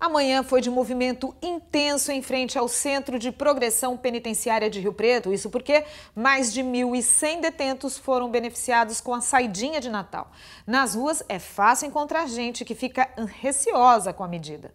Amanhã foi de movimento intenso em frente ao Centro de Progressão Penitenciária de Rio Preto, isso porque mais de 1.100 detentos foram beneficiados com a saidinha de Natal. Nas ruas é fácil encontrar gente que fica receosa com a medida.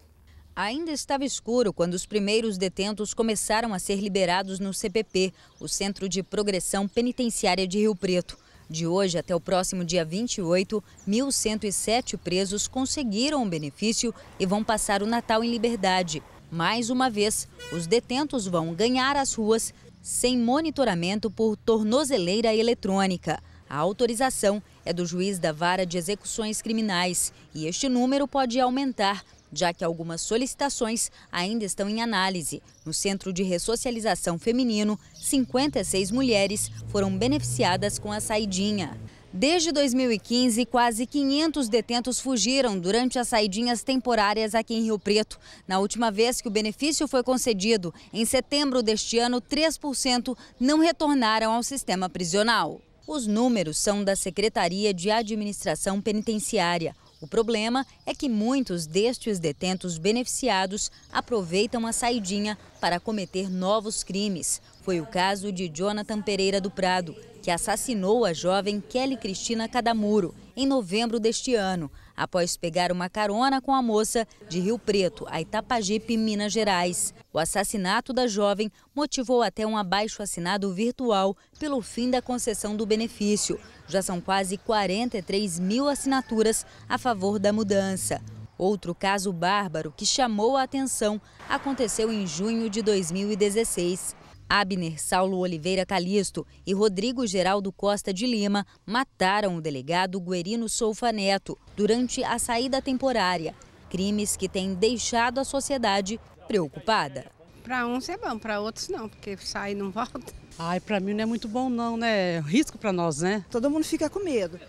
Ainda estava escuro quando os primeiros detentos começaram a ser liberados no CPP, o Centro de Progressão Penitenciária de Rio Preto. De hoje até o próximo dia 28, 1.107 presos conseguiram o benefício e vão passar o Natal em liberdade. Mais uma vez, os detentos vão ganhar as ruas sem monitoramento por tornozeleira eletrônica. A autorização é do juiz da vara de execuções criminais e este número pode aumentar já que algumas solicitações ainda estão em análise. No Centro de Ressocialização Feminino, 56 mulheres foram beneficiadas com a saidinha. Desde 2015, quase 500 detentos fugiram durante as saidinhas temporárias aqui em Rio Preto. Na última vez que o benefício foi concedido, em setembro deste ano, 3% não retornaram ao sistema prisional. Os números são da Secretaria de Administração Penitenciária. O problema é que muitos destes detentos beneficiados aproveitam a saidinha para cometer novos crimes. Foi o caso de Jonathan Pereira do Prado, que assassinou a jovem Kelly Cristina Cadamuro em novembro deste ano, após pegar uma carona com a moça de Rio Preto a Itapajipe, Minas Gerais. O assassinato da jovem motivou até um abaixo-assinado virtual pelo fim da concessão do benefício. Já são quase 43 mil assinaturas a favor da mudança. Outro caso bárbaro que chamou a atenção aconteceu em junho de 2016. Abner Saulo Oliveira Calisto e Rodrigo Geraldo Costa de Lima mataram o delegado Guerino Soufa Neto durante a saída temporária. Crimes que têm deixado a sociedade preocupada. Para uns é bom, para outros não, porque sai e não volta. Ai, para mim não é muito bom não, né? Risco para nós, né? Todo mundo fica com medo.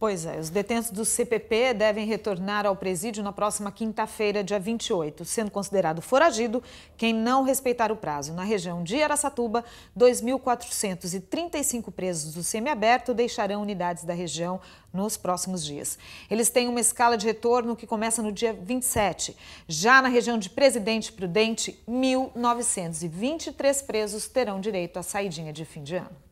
Pois é, os detentos do CPP devem retornar ao presídio na próxima quinta-feira, dia 28, sendo considerado foragido quem não respeitar o prazo. Na região de Araçatuba, 2.435 presos do semiaberto deixarão unidades da região nos próximos dias. Eles têm uma escala de retorno que começa no dia 27. Já na região de Presidente Prudente, 1.923 presos terão direito à saidinha de fim de ano.